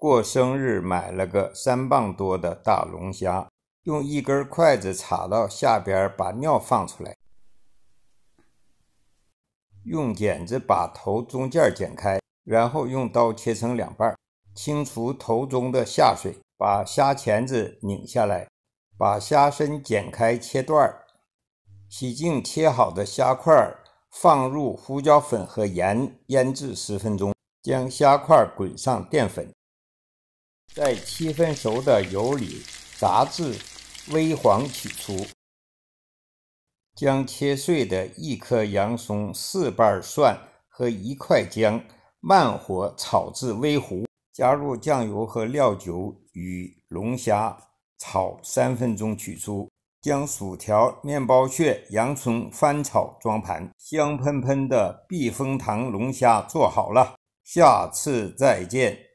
过生日买了个三磅多的大龙虾，用一根筷子插到下边把尿放出来，用剪子把头中间剪开，然后用刀切成两半，清除头中的下水，把虾钳子拧下来，把虾身剪开切段，洗净切好的虾块放入胡椒粉和盐腌制十分钟，将虾块滚上淀粉。在七分熟的油里炸至微黄，取出。将切碎的一颗洋葱、四瓣蒜和一块姜，慢火炒至微糊，加入酱油和料酒与龙虾炒三分钟，取出。将薯条、面包屑、洋葱翻炒装盘，香喷喷的避风塘龙虾做好了。下次再见。